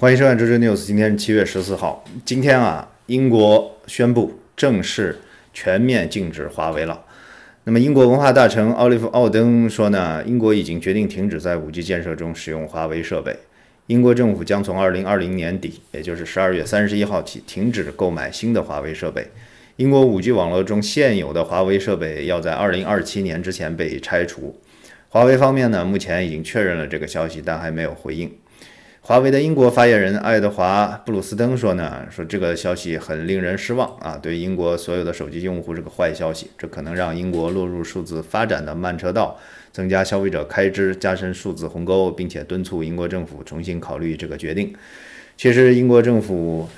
欢迎收看《周周 news》，今天是七月十四号。今天啊，英国宣布正式全面禁止华为了。那么，英国文化大臣奥利弗·奥登说呢，英国已经决定停止在 5G 建设中使用华为设备。英国政府将从二零二零年底，也就是十二月三十一号起，停止购买新的华为设备。英国 5G 网络中现有的华为设备，要在二零二七年之前被拆除。华为方面呢，目前已经确认了这个消息，但还没有回应。华为的英国发言人爱德华布鲁斯登说呢，说这个消息很令人失望啊，对英国所有的手机用户是个坏消息，这可能让英国落入数字发展的慢车道，增加消费者开支，加深数字鸿沟，并且敦促英国政府重新考虑这个决定。其实，英国政府。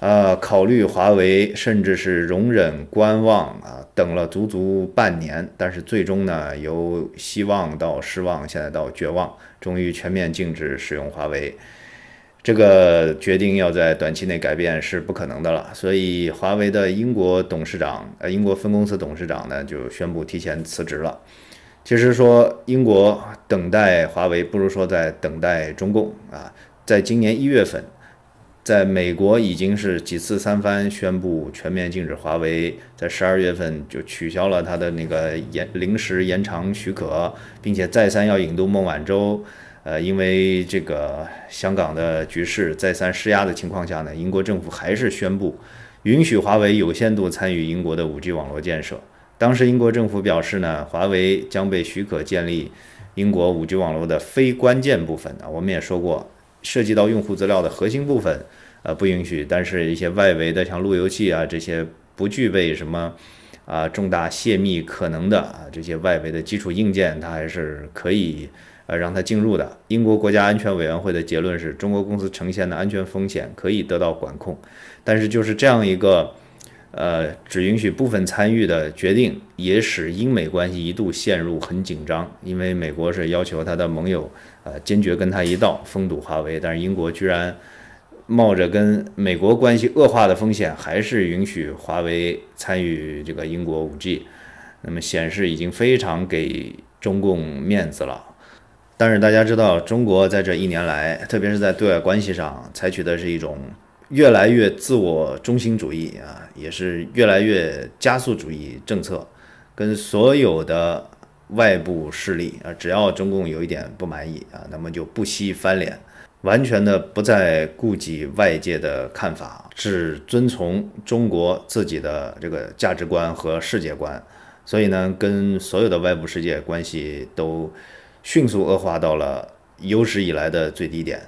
呃，考虑华为，甚至是容忍、观望啊，等了足足半年，但是最终呢，由希望到失望，现在到绝望，终于全面禁止使用华为。这个决定要在短期内改变是不可能的了，所以华为的英国董事长，呃，英国分公司董事长呢，就宣布提前辞职了。其实说英国等待华为，不如说在等待中共啊，在今年一月份。在美国已经是几次三番宣布全面禁止华为，在十二月份就取消了它的那个延临时延长许可，并且再三要引渡孟晚舟。呃，因为这个香港的局势再三施压的情况下呢，英国政府还是宣布允许华为有限度参与英国的五 G 网络建设。当时英国政府表示呢，华为将被许可建立英国五 G 网络的非关键部分。啊，我们也说过。涉及到用户资料的核心部分，呃，不允许；但是，一些外围的，像路由器啊这些，不具备什么啊重大泄密可能的啊这些外围的基础硬件，它还是可以呃让它进入的。英国国家安全委员会的结论是中国公司呈现的安全风险可以得到管控，但是就是这样一个。呃，只允许部分参与的决定，也使英美关系一度陷入很紧张，因为美国是要求他的盟友，呃，坚决跟他一道封堵华为，但是英国居然冒着跟美国关系恶化的风险，还是允许华为参与这个英国 5G，那么显示已经非常给中共面子了。但是大家知道，中国在这一年来，特别是在对外关系上，采取的是一种。越来越自我中心主义啊，也是越来越加速主义政策，跟所有的外部势力啊，只要中共有一点不满意啊，那么就不惜翻脸，完全的不再顾及外界的看法，只遵从中国自己的这个价值观和世界观，所以呢，跟所有的外部世界关系都迅速恶化到了有史以来的最低点。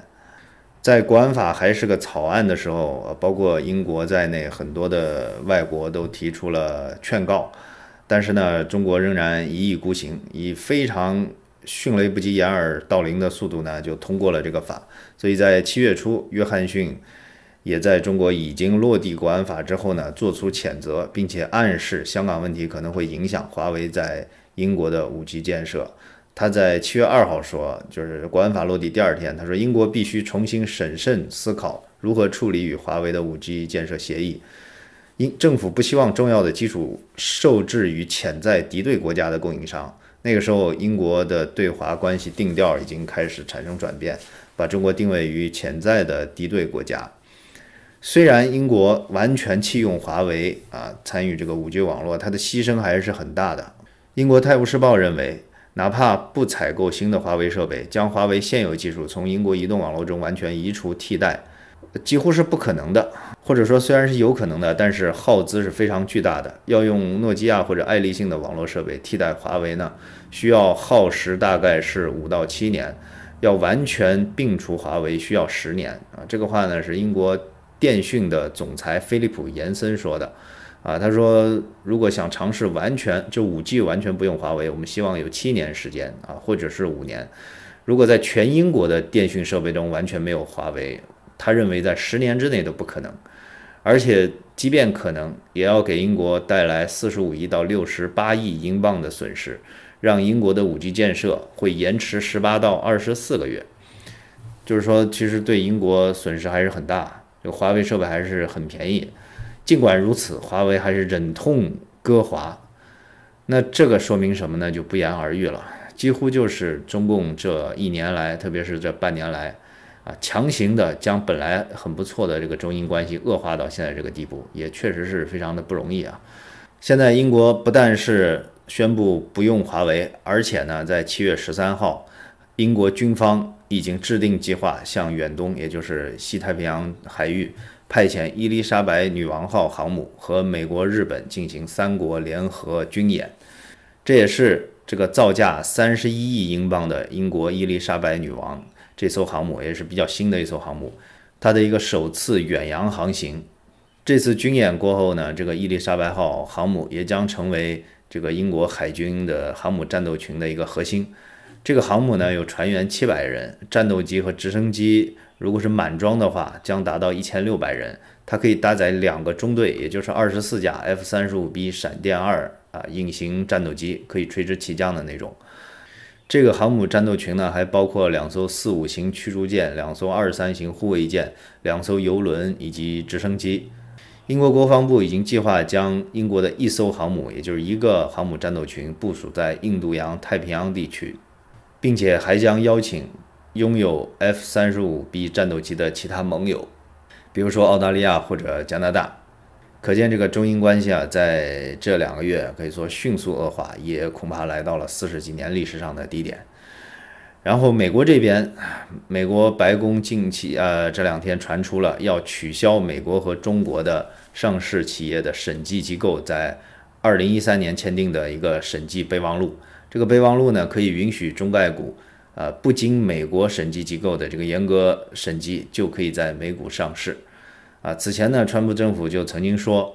在国安法还是个草案的时候，包括英国在内，很多的外国都提出了劝告，但是呢，中国仍然一意孤行，以非常迅雷不及掩耳盗铃的速度呢，就通过了这个法。所以在七月初，约翰逊也在中国已经落地国安法之后呢，做出谴责，并且暗示香港问题可能会影响华为在英国的五 G 建设。他在七月二号说，就是国安法落地第二天，他说英国必须重新审慎思考如何处理与华为的五 G 建设协议。英政府不希望重要的基础受制于潜在敌对国家的供应商。那个时候，英国的对华关系定调已经开始产生转变，把中国定位于潜在的敌对国家。虽然英国完全弃用华为啊参与这个五 G 网络，它的牺牲还是很大的。英国《泰晤士报》认为。哪怕不采购新的华为设备，将华为现有技术从英国移动网络中完全移除替代，几乎是不可能的。或者说，虽然是有可能的，但是耗资是非常巨大的。要用诺基亚或者爱立信的网络设备替代华为呢，需要耗时大概是五到七年；要完全并除华为，需要十年。啊，这个话呢是英国电讯的总裁菲利普·延森说的。啊，他说，如果想尝试完全就五 G 完全不用华为，我们希望有七年时间啊，或者是五年。如果在全英国的电讯设备中完全没有华为，他认为在十年之内都不可能。而且，即便可能，也要给英国带来四十五亿到六十八亿英镑的损失，让英国的五 G 建设会延迟十八到二十四个月。就是说，其实对英国损失还是很大。就华为设备还是很便宜。尽管如此，华为还是忍痛割华。那这个说明什么呢？就不言而喻了。几乎就是中共这一年来，特别是这半年来，啊，强行的将本来很不错的这个中英关系恶化到现在这个地步，也确实是非常的不容易啊。现在英国不但是宣布不用华为，而且呢，在七月十三号，英国军方已经制定计划向远东，也就是西太平洋海域。派遣伊丽莎白女王号航母和美国、日本进行三国联合军演，这也是这个造价三十一亿英镑的英国伊丽莎白女王这艘航母，也是比较新的一艘航母，它的一个首次远洋航行。这次军演过后呢，这个伊丽莎白号航母也将成为这个英国海军的航母战斗群的一个核心。这个航母呢有船员七百人，战斗机和直升机如果是满装的话将达到一千六百人。它可以搭载两个中队，也就是二十四架 F 三十五 B 闪电二啊隐形战斗机，可以垂直起降的那种。这个航母战斗群呢还包括两艘四五型驱逐舰，两艘二三型护卫舰，两艘游轮以及直升机。英国国防部已经计划将英国的一艘航母，也就是一个航母战斗群部署在印度洋、太平洋地区。并且还将邀请拥有 F 三十五 B 战斗机的其他盟友，比如说澳大利亚或者加拿大。可见这个中英关系啊，在这两个月可以说迅速恶化，也恐怕来到了四十几年历史上的低点。然后美国这边，美国白宫近期呃这两天传出了要取消美国和中国的上市企业的审计机构在二零一三年签订的一个审计备忘录。这个备忘录呢，可以允许中概股，呃，不经美国审计机构的这个严格审计，就可以在美股上市，啊。此前呢，川普政府就曾经说，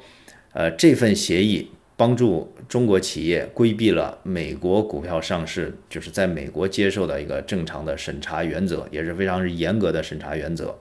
呃，这份协议帮助中国企业规避了美国股票上市，就是在美国接受的一个正常的审查原则，也是非常严格的审查原则。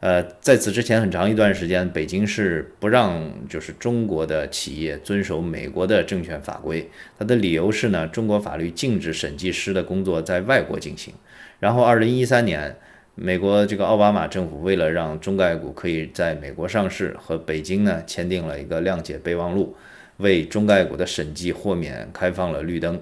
呃，在此之前很长一段时间，北京市不让就是中国的企业遵守美国的证券法规。它的理由是呢，中国法律禁止审计师的工作在外国进行。然后，二零一三年，美国这个奥巴马政府为了让中概股可以在美国上市，和北京呢签订了一个谅解备忘录，为中概股的审计豁免开放了绿灯。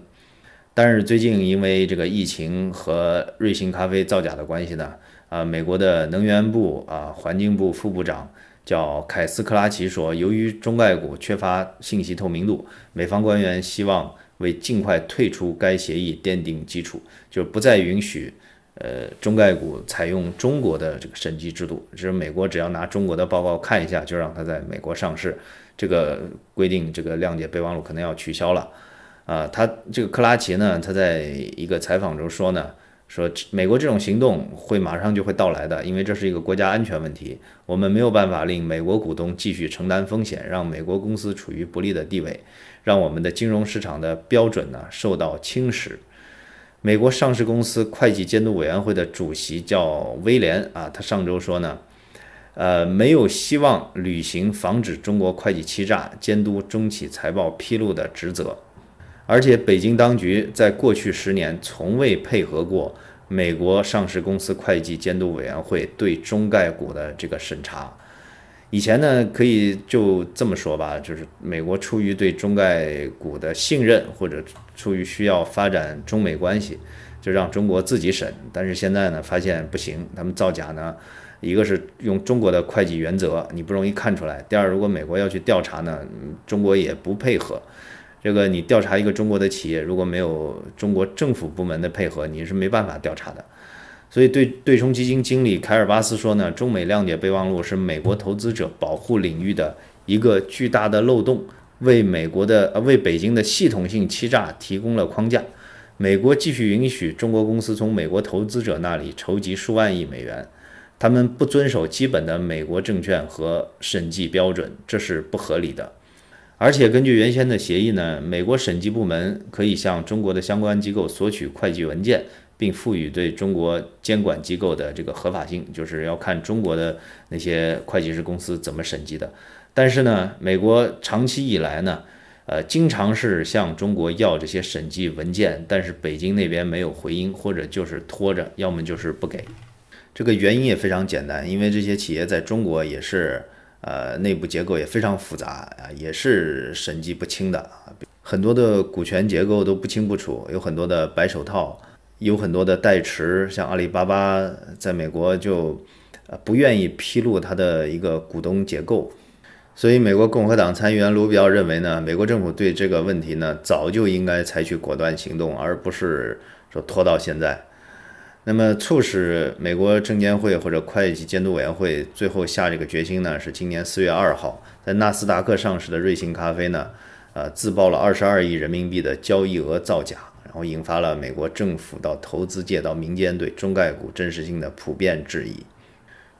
但是最近因为这个疫情和瑞幸咖啡造假的关系呢。啊，美国的能源部啊，环境部副部长叫凯斯·克拉奇说，由于中概股缺乏信息透明度，美方官员希望为尽快退出该协议奠定基础，就不再允许呃中概股采用中国的这个审计制度，就是美国只要拿中国的报告看一下，就让他在美国上市，这个规定这个谅解备忘录可能要取消了。啊，他这个克拉奇呢，他在一个采访中说呢。说美国这种行动会马上就会到来的，因为这是一个国家安全问题，我们没有办法令美国股东继续承担风险，让美国公司处于不利的地位，让我们的金融市场的标准呢受到侵蚀。美国上市公司会计监督委员会的主席叫威廉啊，他上周说呢，呃，没有希望履行防止中国会计欺诈、监督中企财报披露的职责。而且，北京当局在过去十年从未配合过美国上市公司会计监督委员会对中概股的这个审查。以前呢，可以就这么说吧，就是美国出于对中概股的信任，或者出于需要发展中美关系，就让中国自己审。但是现在呢，发现不行，他们造假呢，一个是用中国的会计原则，你不容易看出来；第二，如果美国要去调查呢，中国也不配合。这个你调查一个中国的企业，如果没有中国政府部门的配合，你是没办法调查的。所以，对对冲基金经理凯尔巴斯说呢，中美谅解备忘录是美国投资者保护领域的一个巨大的漏洞，为美国的呃为北京的系统性欺诈提供了框架。美国继续允许中国公司从美国投资者那里筹集数万亿美元，他们不遵守基本的美国证券和审计标准，这是不合理的。而且根据原先的协议呢，美国审计部门可以向中国的相关机构索取会计文件，并赋予对中国监管机构的这个合法性，就是要看中国的那些会计师公司怎么审计的。但是呢，美国长期以来呢，呃，经常是向中国要这些审计文件，但是北京那边没有回音，或者就是拖着，要么就是不给。这个原因也非常简单，因为这些企业在中国也是。呃，内部结构也非常复杂啊，也是审计不清的，很多的股权结构都不清不楚，有很多的白手套，有很多的代持。像阿里巴巴在美国就呃不愿意披露它的一个股东结构，所以美国共和党参议员卢比奥认为呢，美国政府对这个问题呢早就应该采取果断行动，而不是说拖到现在。那么促使美国证监会或者会计监督委员会最后下这个决心呢？是今年四月二号在纳斯达克上市的瑞幸咖啡呢，呃，自曝了二十二亿人民币的交易额造假，然后引发了美国政府到投资界到民间对中概股真实性的普遍质疑。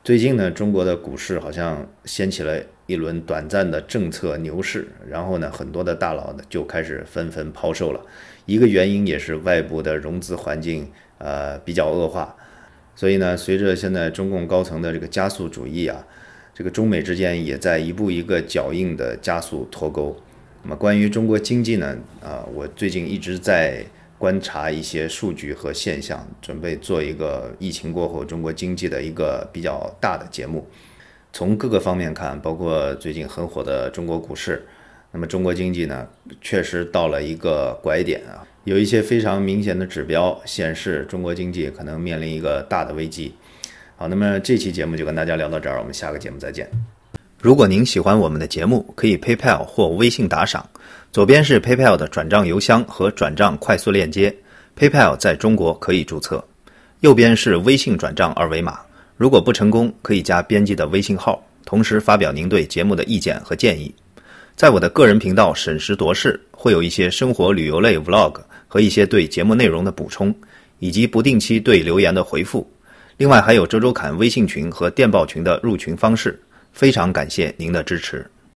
最近呢，中国的股市好像掀起了一轮短暂的政策牛市，然后呢，很多的大佬呢就开始纷纷抛售了。一个原因也是外部的融资环境。呃，比较恶化，所以呢，随着现在中共高层的这个加速主义啊，这个中美之间也在一步一个脚印的加速脱钩。那么，关于中国经济呢，啊，我最近一直在观察一些数据和现象，准备做一个疫情过后中国经济的一个比较大的节目。从各个方面看，包括最近很火的中国股市。那么中国经济呢，确实到了一个拐点啊，有一些非常明显的指标显示中国经济可能面临一个大的危机。好，那么这期节目就跟大家聊到这儿，我们下个节目再见。如果您喜欢我们的节目，可以 PayPal 或微信打赏。左边是 PayPal 的转账邮箱和转账快速链接，PayPal 在中国可以注册。右边是微信转账二维码。如果不成功，可以加编辑的微信号，同时发表您对节目的意见和建议。在我的个人频道“审时度势”会有一些生活旅游类 Vlog 和一些对节目内容的补充，以及不定期对留言的回复。另外还有周周侃微信群和电报群的入群方式，非常感谢您的支持。